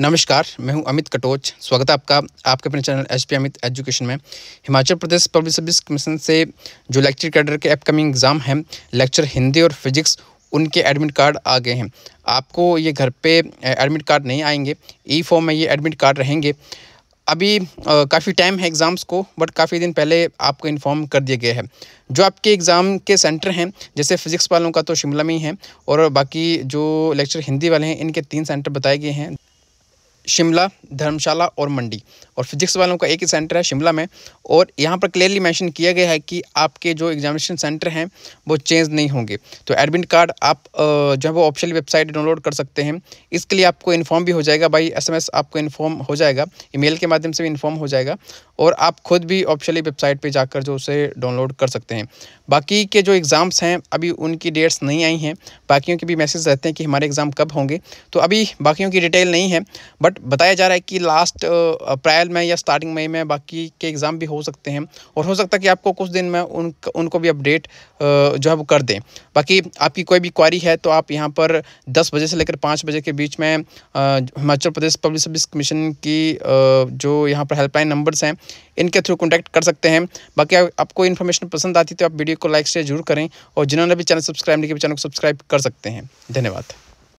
नमस्कार मैं हूं अमित कटोच स्वागत है आपका आपके अपने चैनल एच अमित एजुकेशन में Himachal Pradesh public service commission से जो लेक्चर कैडर के अपकमिंग एग्ज़ाम हैं लेक्चर हिंदी और फिजिक्स उनके एडमिट कार्ड आ गए हैं आपको ये घर पे एडमिट कार्ड नहीं आएंगे ई फॉर्म में ये एडमिट कार्ड रहेंगे अभी काफ़ी टाइम है एग्ज़ाम्स को बट काफ़ी दिन पहले आपको इन्फॉर्म कर दिया गया है जो आपके एग्ज़ाम के सेंटर हैं जैसे फ़िज़िक्स वालों का तो शिमला में ही है और बाकी जो लेक्चर हिंदी वाले हैं इनके तीन सेंटर बताए गए हैं शिमला धर्मशाला और मंडी और फिजिक्स वालों का एक ही सेंटर है शिमला में और यहाँ पर क्लियरली मेंशन किया गया है कि आपके जो एग्जामिनेशन सेंटर हैं वो चेंज नहीं होंगे तो एडमिट कार्ड आप जो है वो ऑफिशियल वेबसाइट डाउनलोड कर सकते हैं इसके लिए आपको इन्फॉर्म भी हो जाएगा बाई एस आपको इन्फॉर्म हो जाएगा ईमेल के माध्यम से भी इन्फॉर्म हो जाएगा और आप खुद भी ऑफिशियली वेबसाइट पे जाकर जो उसे डाउनलोड कर सकते हैं बाकी के जो एग्ज़ाम्स हैं अभी उनकी डेट्स नहीं आई हैं बाकियों के भी मैसेज रहते हैं कि हमारे एग्ज़ाम कब होंगे तो अभी बाकियों की डिटेल नहीं है बट बताया जा रहा है कि लास्ट अप्रैल में या स्टार्टिंग मई में बाकी के एग्ज़ाम भी हो सकते हैं और हो सकता है कि आपको कुछ दिन में उन उनको भी अपडेट जो है वो कर दें बाकी आपकी कोई भी क्वारी है तो आप यहाँ पर दस बजे से लेकर पाँच बजे के बीच में Himachal Pradesh public service commission की जो यहाँ पर हेल्पलाइन नंबर्स हैं इनके थ्रू कॉन्टैक्ट कर सकते हैं बाकी आपको इन्फॉर्मेशन पसंद आती तो आप वीडियो को लाइक शेयर जरूर करें और जिन्होंने भी चैनल सब्सक्राइब नहीं किया चैनल को सब्सक्राइब कर सकते हैं धन्यवाद